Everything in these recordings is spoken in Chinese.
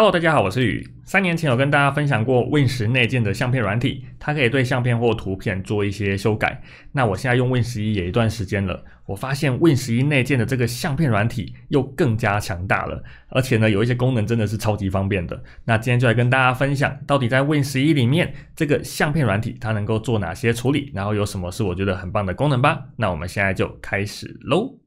Hello，大家好，我是宇。三年前有跟大家分享过 Win 十内建的相片软体，它可以对相片或图片做一些修改。那我现在用 Win 十一也一段时间了，我发现 Win 十一内建的这个相片软体又更加强大了，而且呢，有一些功能真的是超级方便的。那今天就来跟大家分享，到底在 Win 十一里面这个相片软体它能够做哪些处理，然后有什么是我觉得很棒的功能吧。那我们现在就开始喽。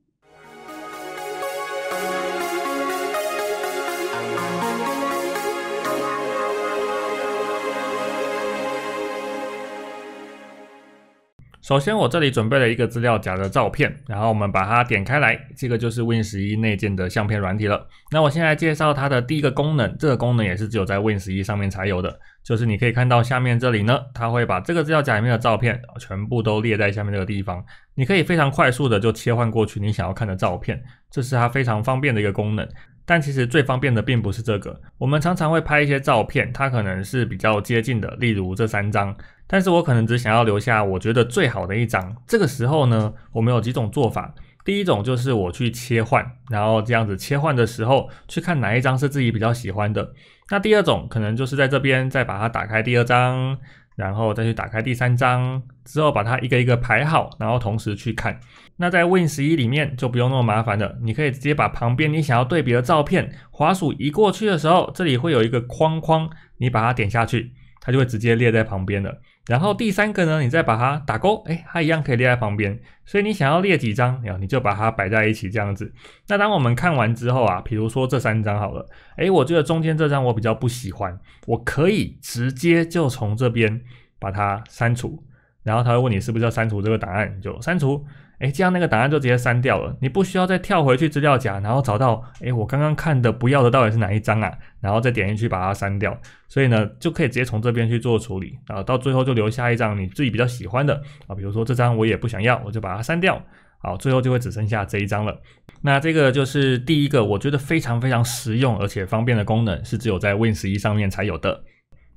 首先，我这里准备了一个资料夹的照片，然后我们把它点开来，这个就是 Win 十一内建的相片软体了。那我现在介绍它的第一个功能，这个功能也是只有在 Win 十一上面才有的，就是你可以看到下面这里呢，它会把这个资料夹里面的照片全部都列在下面这个地方，你可以非常快速的就切换过去你想要看的照片，这是它非常方便的一个功能。但其实最方便的并不是这个，我们常常会拍一些照片，它可能是比较接近的，例如这三张。但是我可能只想要留下我觉得最好的一张。这个时候呢，我们有几种做法。第一种就是我去切换，然后这样子切换的时候去看哪一张是自己比较喜欢的。那第二种可能就是在这边再把它打开第二张，然后再去打开第三张，之后把它一个一个排好，然后同时去看。那在 Win 十一里面就不用那么麻烦了，你可以直接把旁边你想要对比的照片，滑鼠移过去的时候，这里会有一个框框，你把它点下去，它就会直接列在旁边的。然后第三个呢，你再把它打勾，哎，它一样可以列在旁边。所以你想要列几张啊，你就把它摆在一起这样子。那当我们看完之后啊，比如说这三张好了，哎，我觉得中间这张我比较不喜欢，我可以直接就从这边把它删除，然后他会问你是不是要删除这个答案，就删除。哎，这样那个档案就直接删掉了，你不需要再跳回去资料夹，然后找到，哎，我刚刚看的不要的到底是哪一张啊？然后再点进去把它删掉，所以呢，就可以直接从这边去做处理，然后到最后就留下一张你自己比较喜欢的啊，比如说这张我也不想要，我就把它删掉，好，最后就会只剩下这一张了。那这个就是第一个我觉得非常非常实用而且方便的功能，是只有在 Win 十一上面才有的。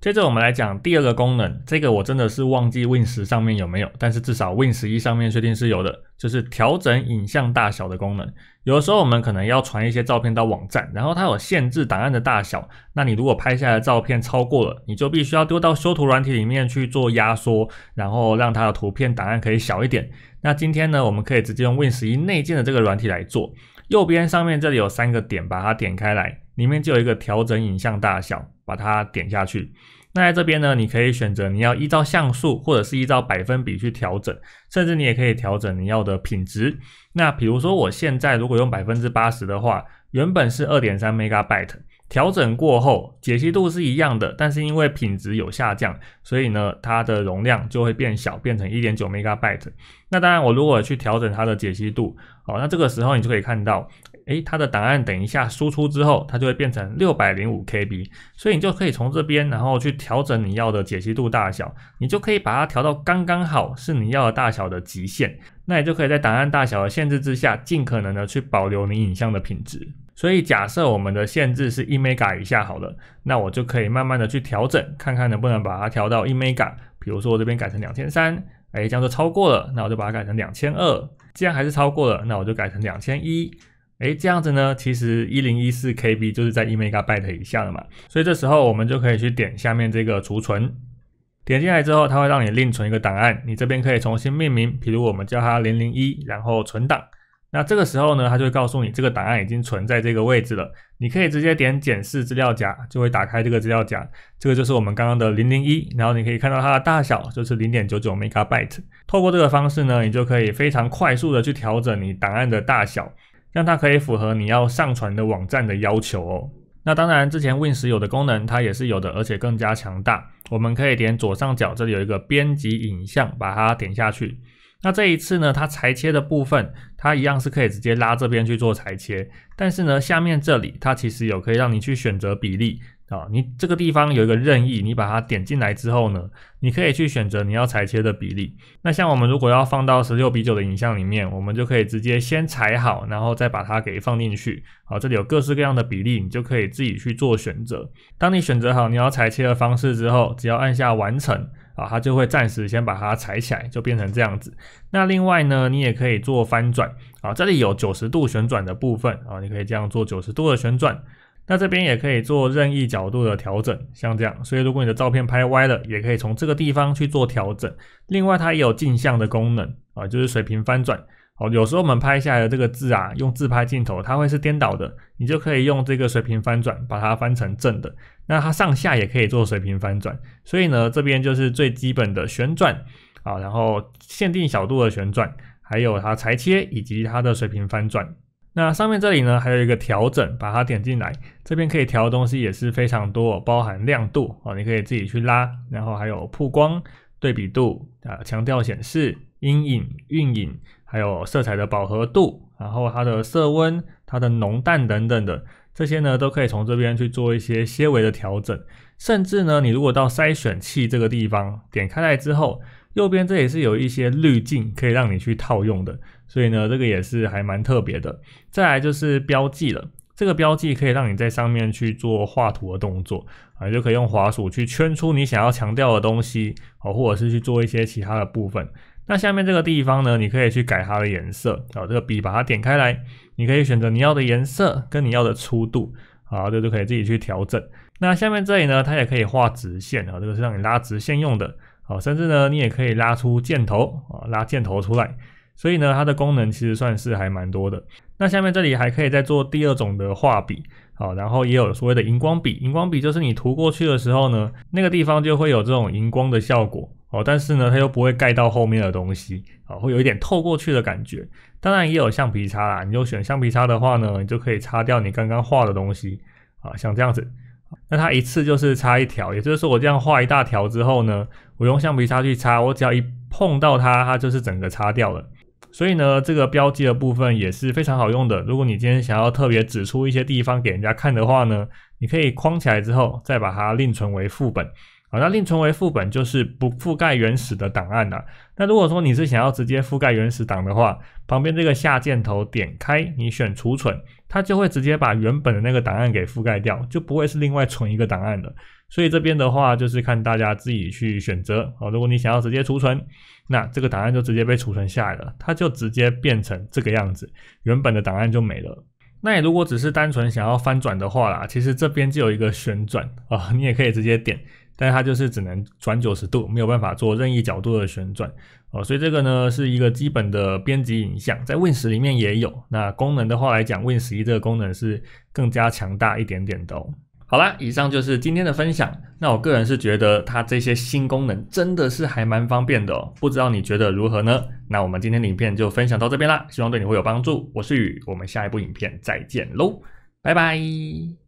接着我们来讲第二个功能，这个我真的是忘记 Win 十上面有没有，但是至少 Win 十一上面确定是有的，就是调整影像大小的功能。有的时候我们可能要传一些照片到网站，然后它有限制档案的大小，那你如果拍下来的照片超过了，你就必须要丢到修图软体里面去做压缩，然后让它的图片档案可以小一点。那今天呢，我们可以直接用 Win 十一内建的这个软体来做。右边上面这里有三个点，把它点开来，里面就有一个调整影像大小，把它点下去。那在这边呢，你可以选择你要依照像素或者是依照百分比去调整，甚至你也可以调整你要的品质。那比如说我现在如果用百分之八十的话，原本是二点三 megabyte。调整过后，解析度是一样的，但是因为品质有下降，所以呢，它的容量就会变小，变成一点九 megabyte。那当然，我如果去调整它的解析度，哦，那这个时候你就可以看到，诶，它的档案等一下输出之后，它就会变成六百零五 KB。所以你就可以从这边，然后去调整你要的解析度大小，你就可以把它调到刚刚好是你要的大小的极限。那你就可以在档案大小的限制之下，尽可能的去保留你影像的品质。所以假设我们的限制是一 mega 以下好了，那我就可以慢慢的去调整，看看能不能把它调到一 mega。比如说我这边改成两千三，哎，这样就超过了，那我就把它改成两千二，这样还是超过了，那我就改成两千一，哎，这样子呢，其实一零一四 kb 就是在一 mega byte 以下了嘛。所以这时候我们就可以去点下面这个储存，点进来之后，它会让你另存一个档案，你这边可以重新命名，比如我们叫它零零一，然后存档。那这个时候呢，它就会告诉你这个档案已经存在这个位置了。你可以直接点检视资料夹，就会打开这个资料夹。这个就是我们刚刚的零零一，然后你可以看到它的大小就是零点九九 megabyte。透过这个方式呢，你就可以非常快速的去调整你档案的大小，让它可以符合你要上传的网站的要求哦。那当然，之前 Win 十有的功能它也是有的，而且更加强大。我们可以点左上角这里有一个编辑影像，把它点下去。那这一次呢，它裁切的部分，它一样是可以直接拉这边去做裁切，但是呢，下面这里它其实有可以让你去选择比例啊，你这个地方有一个任意，你把它点进来之后呢，你可以去选择你要裁切的比例。那像我们如果要放到十六比九的影像里面，我们就可以直接先裁好，然后再把它给放进去。好，这里有各式各样的比例，你就可以自己去做选择。当你选择好你要裁切的方式之后，只要按下完成。啊，它就会暂时先把它踩起来，就变成这样子。那另外呢，你也可以做翻转啊，这里有九十度旋转的部分啊，你可以这样做九十度的旋转。那这边也可以做任意角度的调整，像这样。所以如果你的照片拍歪了，也可以从这个地方去做调整。另外它也有镜像的功能啊，就是水平翻转。哦，有时候我们拍下来的这个字啊，用自拍镜头它会是颠倒的，你就可以用这个水平翻转把它翻成正的。那它上下也可以做水平翻转，所以呢，这边就是最基本的旋转啊，然后限定小度的旋转，还有它裁切以及它的水平翻转。那上面这里呢还有一个调整，把它点进来，这边可以调的东西也是非常多，包含亮度啊，你可以自己去拉，然后还有曝光、对比度啊、强调显示。阴影、阴影，还有色彩的饱和度，然后它的色温、它的浓淡等等的，这些呢都可以从这边去做一些些微的调整。甚至呢，你如果到筛选器这个地方点开来之后，右边这也是有一些滤镜可以让你去套用的。所以呢，这个也是还蛮特别的。再来就是标记了，这个标记可以让你在上面去做画图的动作啊，就可以用滑鼠去圈出你想要强调的东西哦，或者是去做一些其他的部分。那下面这个地方呢，你可以去改它的颜色啊。这个笔把它点开来，你可以选择你要的颜色跟你要的粗度，好，这就可以自己去调整。那下面这里呢，它也可以画直线啊，这个是让你拉直线用的。好，甚至呢，你也可以拉出箭头啊，拉箭头出来。所以呢，它的功能其实算是还蛮多的。那下面这里还可以再做第二种的画笔，好，然后也有所谓的荧光笔。荧光笔就是你涂过去的时候呢，那个地方就会有这种荧光的效果。哦，但是呢，它又不会盖到后面的东西啊，会有一点透过去的感觉。当然也有橡皮擦啦，你就选橡皮擦的话呢，你就可以擦掉你刚刚画的东西啊，像这样子。那它一次就是擦一条，也就是说我这样画一大条之后呢，我用橡皮擦去擦，我只要一碰到它，它就是整个擦掉了。所以呢，这个标记的部分也是非常好用的。如果你今天想要特别指出一些地方给人家看的话呢，你可以框起来之后再把它另存为副本。好，那另存为副本就是不覆盖原始的档案啦。那如果说你是想要直接覆盖原始档的话，旁边这个下箭头点开，你选储存，它就会直接把原本的那个档案给覆盖掉，就不会是另外存一个档案的。所以这边的话就是看大家自己去选择好，如果你想要直接储存，那这个档案就直接被储存下来了，它就直接变成这个样子，原本的档案就没了。那你如果只是单纯想要翻转的话啦，其实这边就有一个旋转啊，你也可以直接点。但是它就是只能转九十度，没有办法做任意角度的旋转哦，所以这个呢是一个基本的编辑影像，在 Win 十里面也有。那功能的话来讲，Win 十一这个功能是更加强大一点点的。好了，以上就是今天的分享。那我个人是觉得它这些新功能真的是还蛮方便的，不知道你觉得如何呢？那我们今天影片就分享到这边啦，希望对你会有帮助。我是宇，我们下一部影片再见喽，拜拜。